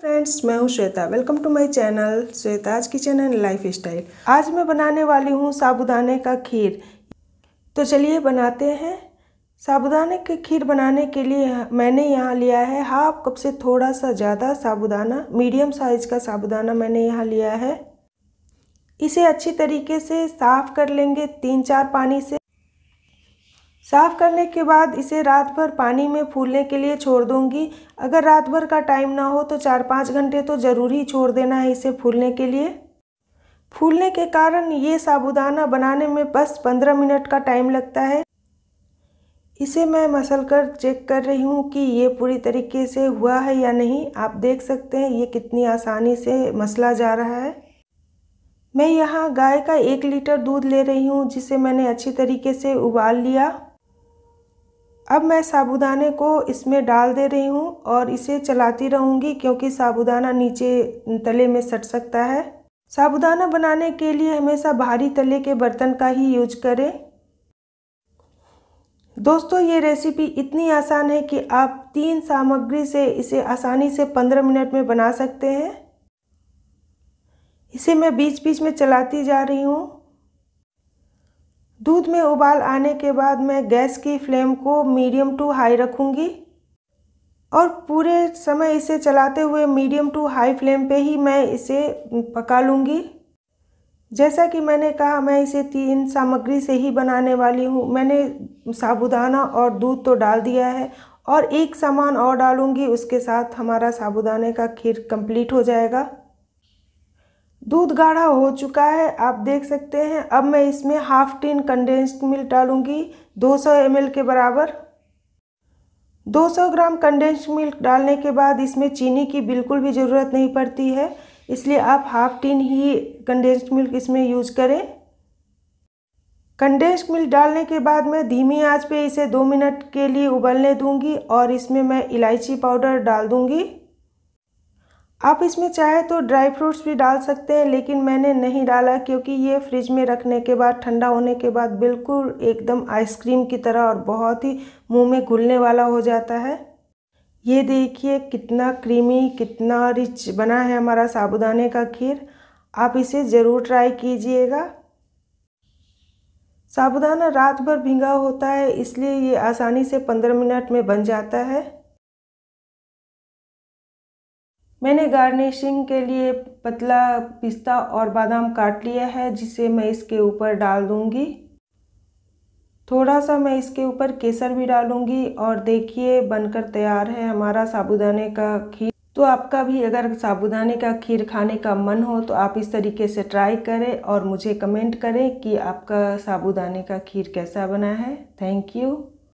friends मैं हूं Shweta welcome to my channel Shweta's kitchen and lifestyle आज मैं बनाने वाली हूं साबुदाने का खीर तो चलिए बनाते हैं साबुदाने के खीर बनाने के लिए मैंने यहाँ लिया है हाफ कप से थोड़ा सा ज़्यादा साबुदाना मीडियम साइज का साबुदाना मैंने यहाँ लिया है इसे अच्छी तरीके से साफ़ कर लेंगे तीन चार पानी से साफ़ करने के बाद इसे रात भर पानी में फूलने के लिए छोड़ दूंगी अगर रात भर का टाइम ना हो तो चार पाँच घंटे तो ज़रूर ही छोड़ देना है इसे फूलने के लिए फूलने के कारण ये साबुदाना बनाने में बस पंद्रह मिनट का टाइम लगता है इसे मैं मसल कर चेक कर रही हूँ कि ये पूरी तरीके से हुआ है या नहीं आप देख सकते हैं ये कितनी आसानी से मसला जा रहा है मैं यहाँ गाय का एक लीटर दूध ले रही हूँ जिसे मैंने अच्छी तरीके से उबाल लिया अब मैं साबुदाने को इसमें डाल दे रही हूँ और इसे चलाती रहूँगी क्योंकि साबुदाना नीचे तले में सट सकता है साबुदाना बनाने के लिए हमेशा भारी तले के बर्तन का ही यूज करें दोस्तों ये रेसिपी इतनी आसान है कि आप तीन सामग्री से इसे आसानी से पंद्रह मिनट में बना सकते हैं इसे मैं बीच बीच में चलाती जा रही हूँ दूध में उबाल आने के बाद मैं गैस की फ्लेम को मीडियम टू हाई रखूँगी और पूरे समय इसे चलाते हुए मीडियम टू हाई फ्लेम पे ही मैं इसे पका लूँगी जैसा कि मैंने कहा मैं इसे तीन सामग्री से ही बनाने वाली हूँ मैंने साबुदाना और दूध तो डाल दिया है और एक सामान और डालूँगी उसके साथ हमारा साबुदाने का खीर कंप्लीट हो जाएगा दूध गाढ़ा हो चुका है आप देख सकते हैं अब मैं इसमें हाफ टीन कंडेंस्ड मिल्क डालूंगी 200 सौ के बराबर 200 ग्राम कंडेंस्ड मिल्क डालने के बाद इसमें चीनी की बिल्कुल भी ज़रूरत नहीं पड़ती है इसलिए आप हाफ टीन ही कंडेंस्ड मिल्क इसमें यूज करें कंडेंस्ड मिल्क डालने के बाद मैं धीमी आँच पर इसे दो मिनट के लिए उबलने दूँगी और इसमें मैं इलायची पाउडर डाल दूँगी आप इसमें चाहे तो ड्राई फ्रूट्स भी डाल सकते हैं लेकिन मैंने नहीं डाला क्योंकि ये फ्रिज में रखने के बाद ठंडा होने के बाद बिल्कुल एकदम आइसक्रीम की तरह और बहुत ही मुंह में घुलने वाला हो जाता है ये देखिए कितना क्रीमी कितना रिच बना है हमारा साबुदाने का खीर आप इसे ज़रूर ट्राई कीजिएगा साबुदाना रात भर भिंगा होता है इसलिए ये आसानी से पंद्रह मिनट में बन जाता है मैंने गार्निशिंग के लिए पतला पिस्ता और बादाम काट लिया है जिसे मैं इसके ऊपर डाल दूँगी थोड़ा सा मैं इसके ऊपर केसर भी डालूँगी और देखिए बनकर तैयार है हमारा साबुदाने का खीर तो आपका भी अगर साबुदाने का खीर खाने का मन हो तो आप इस तरीके से ट्राई करें और मुझे कमेंट करें कि आपका साबुदाने का खीर कैसा बना है थैंक यू